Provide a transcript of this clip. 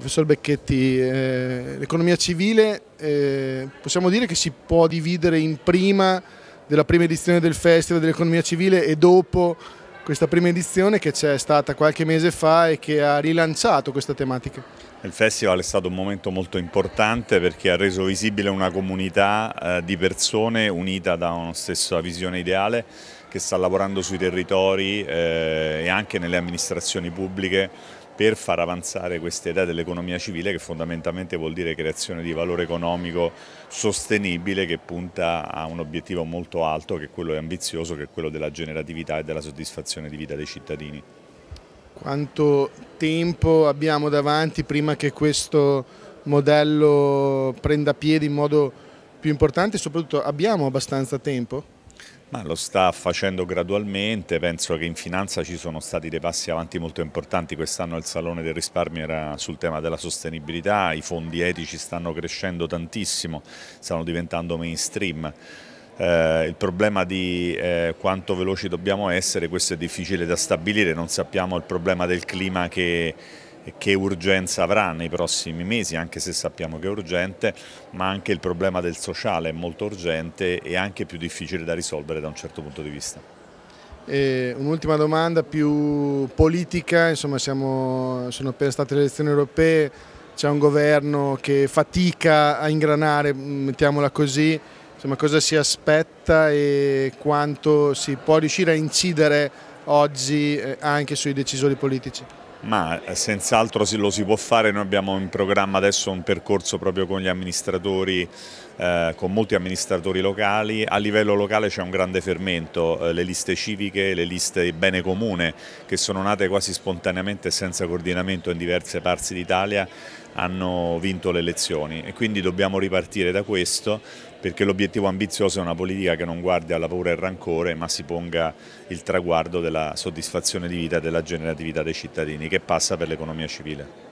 Professor Becchetti, eh, l'economia civile eh, possiamo dire che si può dividere in prima della prima edizione del Festival dell'economia civile e dopo questa prima edizione che c'è stata qualche mese fa e che ha rilanciato questa tematica. Il festival è stato un momento molto importante perché ha reso visibile una comunità eh, di persone unita da una stessa visione ideale che sta lavorando sui territori eh, e anche nelle amministrazioni pubbliche per far avanzare questa idea dell'economia civile che fondamentalmente vuol dire creazione di valore economico sostenibile che punta a un obiettivo molto alto che è quello ambizioso che è quello della generatività e della soddisfazione di vita dei cittadini. Quanto tempo abbiamo davanti prima che questo modello prenda piede in modo più importante e soprattutto abbiamo abbastanza tempo? Ma lo sta facendo gradualmente, penso che in finanza ci sono stati dei passi avanti molto importanti, quest'anno il Salone del risparmio era sul tema della sostenibilità, i fondi etici stanno crescendo tantissimo, stanno diventando mainstream. Eh, il problema di eh, quanto veloci dobbiamo essere, questo è difficile da stabilire, non sappiamo il problema del clima che che urgenza avrà nei prossimi mesi, anche se sappiamo che è urgente, ma anche il problema del sociale è molto urgente e anche più difficile da risolvere da un certo punto di vista. Un'ultima domanda più politica, insomma siamo, sono appena state le elezioni europee, c'è un governo che fatica a ingranare, mm, mettiamola così, insomma cosa si aspetta e quanto si può riuscire a incidere oggi eh, anche sui decisori politici? Ma eh, senz'altro lo si può fare, noi abbiamo in programma adesso un percorso proprio con gli amministratori, eh, con molti amministratori locali, a livello locale c'è un grande fermento, eh, le liste civiche, le liste di bene comune che sono nate quasi spontaneamente senza coordinamento in diverse parti d'Italia hanno vinto le elezioni e quindi dobbiamo ripartire da questo perché l'obiettivo ambizioso è una politica che non guardi alla paura e al rancore ma si ponga il traguardo della soddisfazione di vita e della generatività dei cittadini che passa per l'economia civile.